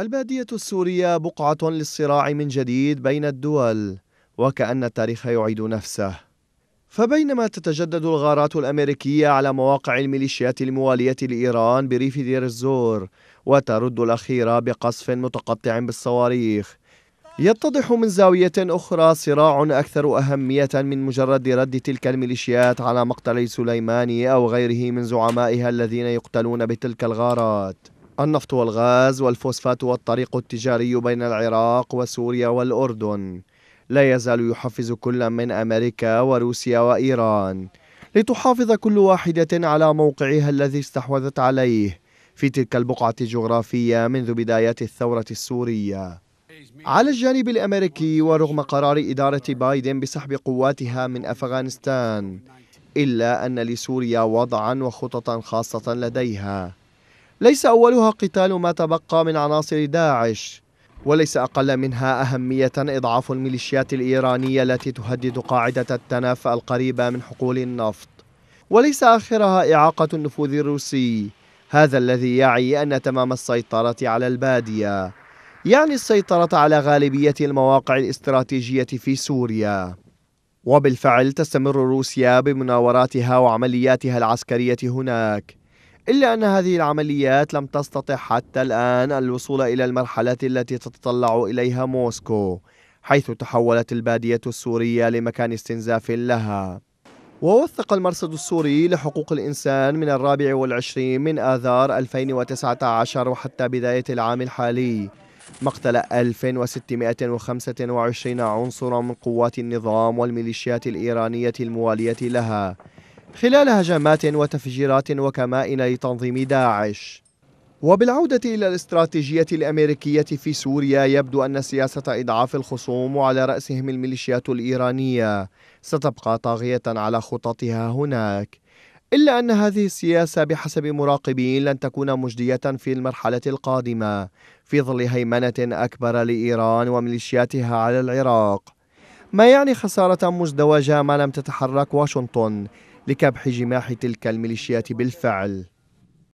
البادية السورية بقعة للصراع من جديد بين الدول وكأن التاريخ يعيد نفسه فبينما تتجدد الغارات الأمريكية على مواقع الميليشيات الموالية لإيران بريف دير الزور وترد الأخيرة بقصف متقطع بالصواريخ يتضح من زاوية أخرى صراع أكثر أهمية من مجرد رد تلك الميليشيات على مقتل سليماني أو غيره من زعمائها الذين يقتلون بتلك الغارات النفط والغاز والفوسفات والطريق التجاري بين العراق وسوريا والأردن لا يزال يحفز كل من أمريكا وروسيا وإيران لتحافظ كل واحدة على موقعها الذي استحوذت عليه في تلك البقعة الجغرافية منذ بداية الثورة السورية على الجانب الأمريكي ورغم قرار إدارة بايدن بسحب قواتها من أفغانستان إلا أن لسوريا وضعا وخططا خاصة لديها ليس أولها قتال ما تبقى من عناصر داعش وليس أقل منها أهمية إضعاف الميليشيات الإيرانية التي تهدد قاعدة التناف القريبة من حقول النفط وليس آخرها إعاقة النفوذ الروسي هذا الذي يعي أن تمام السيطرة على البادية يعني السيطرة على غالبية المواقع الاستراتيجية في سوريا وبالفعل تستمر روسيا بمناوراتها وعملياتها العسكرية هناك إلا أن هذه العمليات لم تستطع حتى الآن الوصول إلى المرحلة التي تتطلع إليها موسكو حيث تحولت البادية السورية لمكان استنزاف لها ووثق المرصد السوري لحقوق الإنسان من الرابع والعشرين من آذار 2019 وحتى بداية العام الحالي مقتل 1625 عنصرا من قوات النظام والميليشيات الإيرانية الموالية لها خلال هجمات وتفجيرات وكمائن لتنظيم داعش وبالعودة إلى الاستراتيجية الأمريكية في سوريا يبدو أن سياسة إضعاف الخصوم وعلى رأسهم الميليشيات الإيرانية ستبقى طاغية على خططها هناك إلا أن هذه السياسة بحسب مراقبين لن تكون مجدية في المرحلة القادمة في ظل هيمنة أكبر لإيران وميليشياتها على العراق ما يعني خسارة مزدوجة ما لم تتحرك واشنطن لكبح جماح تلك الميليشيات بالفعل